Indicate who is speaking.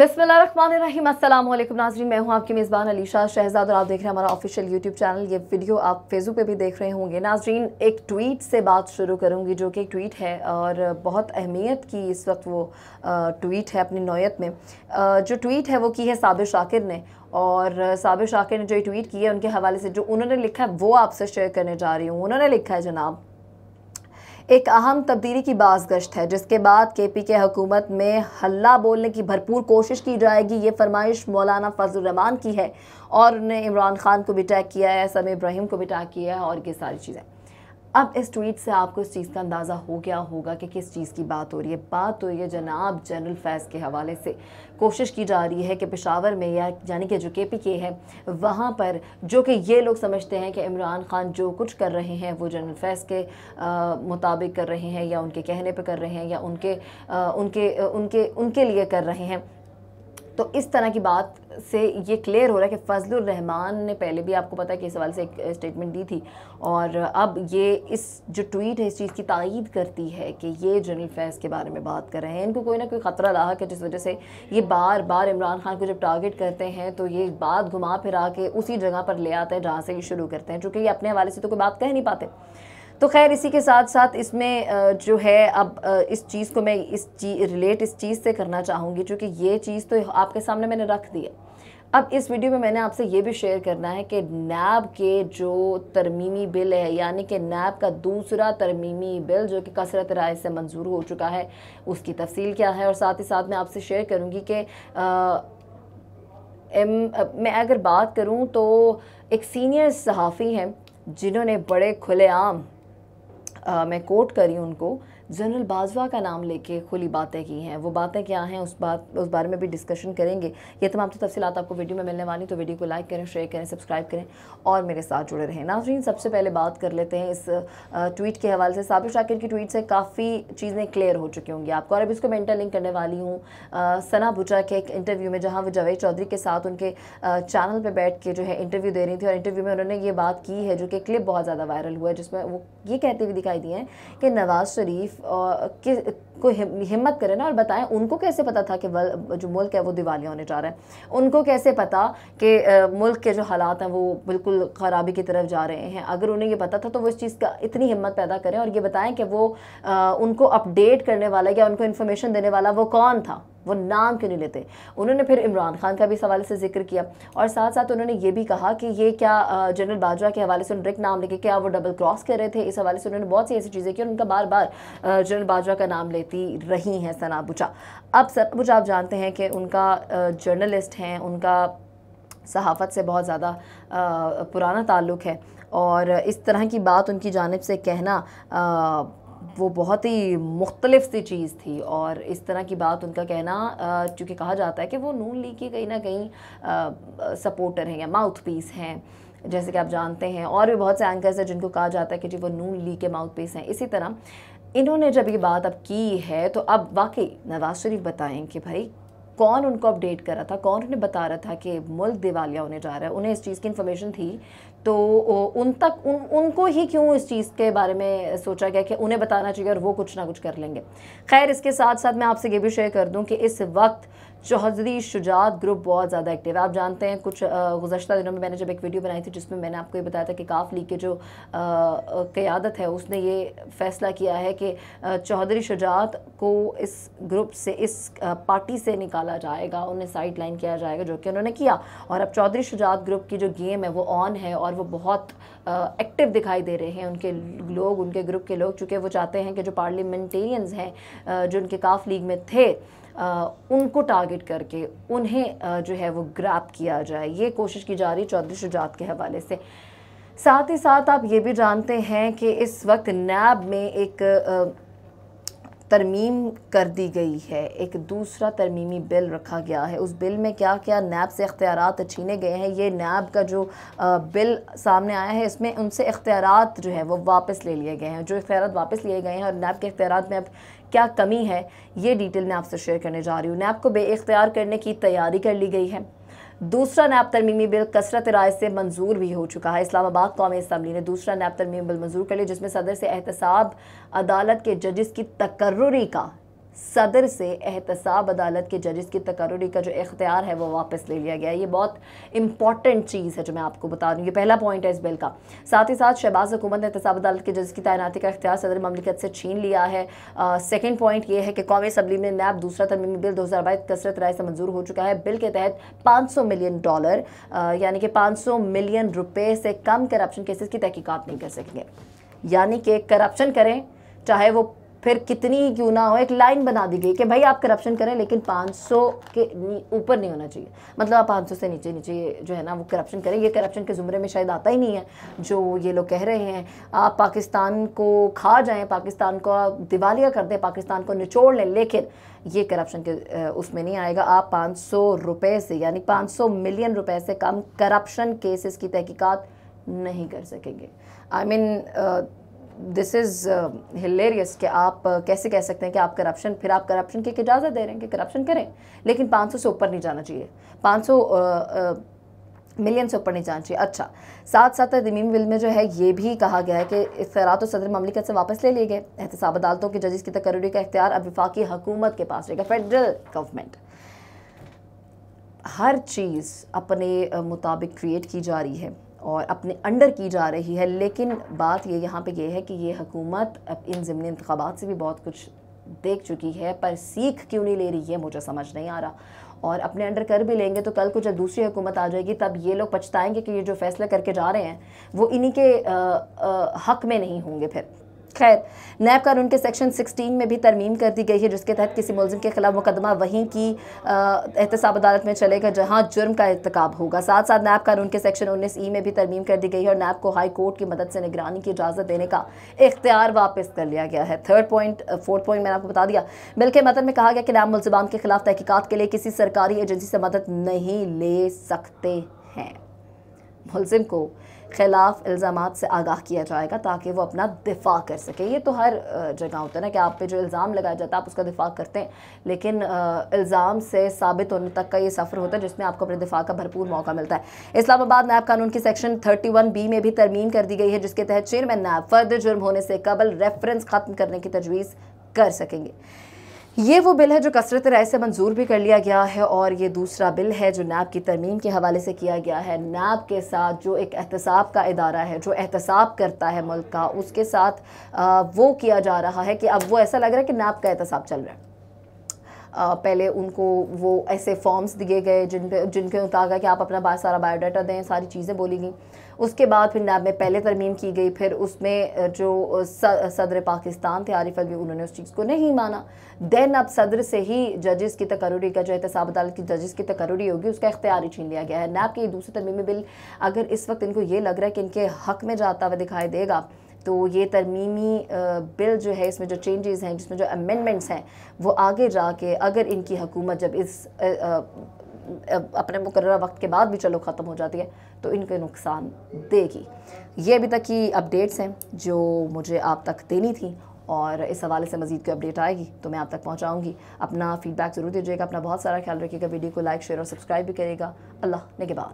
Speaker 1: बिस्मिल्लाम अस्सलाम वालेकुम नाजरीन मैं हूँ आपकी मेज़बान अलीशा शहजाद और आप देख रहे हैं हमारा ऑफिशियल यूट्यूब चैनल ये वीडियो आप फेसबुक पे भी देख रहे होंगे नाजरीन एक ट्वीट से बात शुरू करूँगी जो कि एक ट्वीट है और बहुत अहमियत की इस वक्त वो ट्वीट है अपनी नौयत में जो ट्वीट है वो की है साबिर शाकिर ने और साबिर शाकिर ने जो ये ट्वीट की है उनके हवाले से जो उन्होंने लिखा है वो आपसे शेयर करने जा रही हूँ उन्होंने लिखा है जनाब एक अहम तब्दीली की बाजगश्त है जिसके बाद के पी के हुकूमत में हल्ला बोलने की भरपूर कोशिश की जाएगी ये फरमाइश मौलाना फजलरहमान की है और उन्होंने इमरान खान को भी टैग किया है सब इब्राहिम को भी टैग किया है और ये सारी चीज़ें अब इस ट्वीट से आपको इस चीज़ का अंदाज़ा हो गया होगा कि किस चीज़ की बात हो रही है बात हो तो रही है जनाब जनरल फैज़ के हवाले से कोशिश की जा रही है कि पेशावर में या यानी कि जो के पी के है वहाँ पर जो कि ये लोग समझते हैं कि इमरान खान जो कुछ कर रहे हैं वो जनरल फैज़ के मुताबिक कर रहे हैं या उनके कहने पर कर रहे हैं या उनके आ, उनके उनके उनके लिए कर रहे हैं तो इस तरह की बात से ये क्लियर हो रहा है कि फजलुर रहमान ने पहले भी आपको पता है कि इस हवाले से एक स्टेटमेंट दी थी और अब ये इस जो ट्वीट है इस चीज़ की तायद करती है कि ये जनरल फैज़ के बारे में बात कर रहे हैं इनको कोई ना कोई ख़तरा रहा कि जिस वजह से ये बार बार इमरान खान को जब टारगेट करते हैं तो ये बात घुमा फिरा के उसी जगह पर ले आते हैं जहाँ से ये शुरू करते हैं चूँकि ये अपने हवाले से तो कोई बात कह नहीं पाते तो खैर इसी के साथ साथ इसमें जो है अब इस चीज़ को मैं इस चीज रिलेट इस चीज़ से करना चाहूँगी क्योंकि ये चीज़ तो आपके सामने मैंने रख दी है अब इस वीडियो में मैंने आपसे ये भी शेयर करना है कि नैब के जो तरमीमी बिल है यानी कि नैब का दूसरा तरमीमी बिल जो कि कसरत राय से मंजूर हो चुका है उसकी तफसील क्या है और साथ ही साथ मैं आपसे शेयर करूँगी कि एम मैं अगर बात करूँ तो एक सीनियर सहाफ़ी हैं जिन्होंने बड़े खुलेआम मैं कोट करी उनको जनरल बाजवा का नाम लेके खुली बातें की हैं वो बातें क्या हैं उस बात उस बारे में भी डिस्कशन करेंगे ये तमाम तो तफसीत आपको वीडियो में मिलने वाली तो वीडियो को लाइक करें शेयर करें सब्सक्राइब करें और मेरे साथ जुड़े रहें नाजरीन सबसे पहले बात कर लेते हैं इस ट्वीट के हवाले से साबिर शाकिर की ट्वीट से काफ़ी चीज़ें क्लियर हो चुकी होंगी आपको और अभी इसको मैं इंटरलिंक करने वाली हूँ सना भुचा के एक इंटरव्यू में जहाँ वो जवेद चौधरी के साथ उनके चैनल पर बैठ के जो है इंटरव्यू दे रही थी और इंटरव्यू में उन्होंने ये बात की है जो कि क्लिप बहुत ज़्यादा वायरल हुआ है जिसमें वो ये कहते हुए दिखाई दिए हैं कि नवाज़ शरीफ को हिम्मत करें ना और बताएं उनको कैसे पता था कि जो मुल्क है वो दिवालिया होने जा रहा है उनको कैसे पता कि मुल्क के जो हालात हैं वो बिल्कुल ख़राबी की तरफ जा रहे हैं अगर उन्हें ये पता था तो वो इस चीज़ का इतनी हिम्मत पैदा करें और ये बताएं कि वो उनको अपडेट करने वाला या उनको इन्फॉर्मेशन देने वाला वो कौन था वो नाम क्यों नहीं लेते उन्होंने फिर इमरान खान का भी इस हवाले से जिक्र किया और साथ साथ उन्होंने ये भी कहा कि ये क्या जनरल बाजवा के हवाले से उन्होंने नाम लेके क्या वो डबल क्रॉस कर रहे थे इस हवाले से उन्होंने बहुत सी ऐसी चीज़ें की उनका बार बार जनरल बाजवा का नाम लेती रही हैं सना बुचा अब सना बुचा आप जानते हैं कि उनका जर्नलिस्ट हैं उनका सहाफ़त से बहुत ज़्यादा पुराना ताल्लुक़ है और इस तरह की बात उनकी जानब से कहना आ, वो बहुत ही मुख्तलिफ सी चीज़ थी और इस तरह की बात उनका कहना चूँकि कहा जाता है कि वो नून लीग की कहीं ना कहीं सपोर्टर हैं या माउथ पीस हैं जैसे कि आप जानते हैं और भी बहुत से एंकर्स हैं जिनको कहा जाता है कि जी वो नून लीग के माउथ पीस हैं इसी तरह इन्होंने जब ये बात अब की है तो अब वाकई नवाज शरीफ बताएं कि भाई कौन उनको अपडेट कर रहा था कौन उन्हें बता रहा था कि मुल्क दिवालिया होने जा रहा है उन्हें इस चीज़ की इन्फॉर्मेशन थी तो उन तक उन उनको ही क्यों इस चीज़ के बारे में सोचा गया कि उन्हें बताना चाहिए और वो कुछ ना कुछ कर लेंगे खैर इसके साथ साथ मैं आपसे ये भी शेयर कर दूं कि इस वक्त चौधरी शुजात ग्रुप बहुत ज़्यादा एक्टिव है आप जानते हैं कुछ गुजशत दिनों में मैंने जब एक वीडियो बनाई थी जिसमें मैंने आपको ये बताया था कि काफ लीग के जो क़्यादत है उसने ये फ़ैसला किया है कि चौधरी शुजात को इस ग्रुप से इस पार्टी से निकाला जाएगा उन्हें साइड लाइन किया जाएगा जो कि उन्होंने किया और अब चौधरी शुजात ग्रुप की जो गेम है वो ऑन है और वो बहुत एक्टिव दिखाई दे रहे हैं उनके लोग उनके ग्रुप के लोग चूँकि वो चाहते हैं कि जो पार्लियामेंटेरियंस हैं जो उनके काफ लीग में थे उनको टारगेट करके उन्हें जो है वो ग्रैप किया जाए ये कोशिश की जा रही है चौधरी शुजात के हवाले से साथ ही साथ आप ये भी जानते हैं कि इस वक्त नैब में एक तरमीम कर दी गई है एक दूसरा तरमीमी बिल रखा गया है उस बिल में क्या क्या नैब से अख्तियार छीने गए हैं ये नैब का जो बिल सामने आया है इसमें उनसे अख्तियार जो है वो वापस ले लिए गए हैं जो इख्तियार वापस लिए गए हैं और नैब के अख्तियार में अब क्या कमी है ये डिटेल मैं आपसे शेयर करने जा रही हूँ नैब को बेख्तियार करने की तैयारी कर ली गई है दूसरा नैब तरमीमी बिल कसरत राय से मंजूर भी हो चुका है इस्लामाबाद कौमी असम्बली ने दूसरा नैब तरमीमी बिल मंजूर कर लिया जिसमें सदर से एहतसाब अदालत के जजिस की तकर्री का सदर से एहतसाब अदालत के जजेस की तकर्री का जो इख्तियार है वो वापस ले लिया गया ये बहुत इंपॉर्टेंट चीज़ है जो मैं आपको बता दूँ ये पहला पॉइंट है इस बिल का साथ ही साथ शहबाज हुकूमत ने एहतसाब अदालत के जजेस की तैनाती का इख्तियार सदर ममलिकत से छीन लिया है सेकेंड पॉइंट ये है कि कौमी असम्बली में नैब दूसरा तरमीमी बिल दो हज़ार बाईस कसरत राय से मंजूर हो चुका है बिल के तहत पाँच सौ मिलियन डॉलर यानी कि पाँच सौ मिलियन रुपये से कम करप्शन केसेस की तहकीकत नहीं कर सकेंगे यानी कि करप्शन करें चाहे वो फिर कितनी ही क्यों ना हो एक लाइन बना दी गई कि भाई आप करप्शन करें लेकिन 500 के ऊपर नहीं होना चाहिए मतलब आप 500 से नीचे नीचे जो है ना वो करप्शन करें ये करप्शन के ज़ुमरे में शायद आता ही नहीं है जो ये लोग कह रहे हैं आप पाकिस्तान को खा जाएं पाकिस्तान को दिवालिया कर दें पाकिस्तान को निचोड़ लें लेकिन ये करप्शन के उसमें नहीं आएगा आप पाँच सौ से यानी पाँच मिलियन रुपये से कम करप्शन केसेस की तहकीकात नहीं कर सकेंगे I I mean mean, this is hilarious कि आप uh, कैसे कह सकते हैं कि आप करप्शन फिर आप करप्शन की इजाज़त दे रहे हैं कि करप्शन करें लेकिन 500 से ऊपर नहीं जाना चाहिए 500 मिलियन uh, uh, से ऊपर नहीं जाना चाहिए अच्छा साथ साथ तदमीम बिल में जो है ये भी कहा गया है कि तो सदर ममलिकत से वापस ले लिए गए एहतसाब अदालतों के जजिस की तकर्री का इख्तियार अब विफाकी हुकूमत के पास रहेगा फेडरल गवर्नमेंट हर चीज़ अपने मुताबिक क्रिएट की जा रही है और अपने अंडर की जा रही है लेकिन बात ये यहाँ पे ये है कि ये हकूमत अब इन ज़मनी इंतबात से भी बहुत कुछ देख चुकी है पर सीख क्यों नहीं ले रही है मुझे समझ नहीं आ रहा और अपने अंडर कर भी लेंगे तो कल को जब दूसरी हुकूमत आ जाएगी तब ये लोग पछताएंगे कि ये जो फैसला करके जा रहे हैं वो इन्हीं के आ, आ, हक में नहीं होंगे फिर खैर नैब कानून के सेक्शन 16 में भी तरमीम कर दी गई है जिसके तहत किसी मुलिम के खिलाफ मुकदमा वहीं की एहतसाब अदालत में चलेगा जहां जुर्म का irतकब होगा साथ साथ नैब कानून के सेक्शन 19 ई में भी तरमीम कर दी गई है और नैब को हाई कोर्ट की मदद से निगरानी की इजाज़त देने का इख्तियार वापस कर लिया गया है थर्ड पॉइंट फोर्थ पॉइंट मैंने आपको बता दिया बिल के मतन में कहा गया कि नैब मुलजमान के खिलाफ तहकीकत के लिए किसी सरकारी एजेंसी से मदद नहीं ले सकते हैं मुलिम को खिलाफ इल्ज़ाम से आगाह किया जाएगा ताकि वो अपना दिफा कर सके ये तो हर जगह होता है ना कि आप पे जो इल्ज़ाम लगाया जाता है आप उसका दिफा करते हैं लेकिन इल्ज़ाम से साबित होने तक का ये सफ़र होता है जिसमें आपको अपने दिफा का भरपूर मौका मिलता है इस्लामाबाद नायब कानून की सेक्शन थर्टी वन बी में भी तरमीम कर दी गई है जिसके तहत चेयरमैन नायब फर्द जुर्म होने से कबल रेफरेंस ख़त्म करने की तजवीज़ कर सकेंगे ये वो बिल है जो कसरत राय से मंजूर भी कर लिया गया है और ये दूसरा बिल है जो नैब की तरमीम के हवाले से किया गया है नैब के साथ जो एक एहतसाब का इदारा है जो एहतसाब करता है मुल्क का उसके साथ आ, वो किया जा रहा है कि अब वो ऐसा लग रहा है कि नैब का एहतसाब चल रहा है पहले उनको वो ऐसे फॉर्म्स दिए गए जिन पे जिनके कहा गया कि आप अपना सारा बायोडाटा दें सारी चीज़ें बोली गई उसके बाद फिर नैब में पहले तरमीम की गई फिर उसमें जो सदर पाकिस्तान थे आरिफ अलवी उन्होंने उस चीज़ को नहीं माना देन अब सदर से ही जजेस की तकररी का जो एहतसाब अदालत की जजेस की तकररी होगी उसका इख्तियार ही छीन लिया गया है नैब के दूसरी तरमीमी बिल अगर इस वक्त इनको ये लग रहा है कि इनके हक में जाता हुआ दिखाई देगा तो ये तरमीमी बिल जो है इसमें जो चेंजेस हैं जिसमें जो अमेंडमेंट्स हैं वो आगे जा के अगर इनकी हुकूमत जब इस आ, आ, अपने मुकर वक्त के बाद भी चलो ख़त्म हो जाती है तो इनको नुकसान देगी ये अभी तक की अपडेट्स हैं जो मुझे आप तक देनी थी और इस हवाले से मजीद कोई अपडेट आएगी तो मैं आप तक पहुँचाऊँगी अपना फीडबैक ज़रूर दीजिएगा अपना बहुत सारा ख्याल रखिएगा वीडियो को लाइक शेयर और सब्सक्राइब भी करेगा अल्लाह ने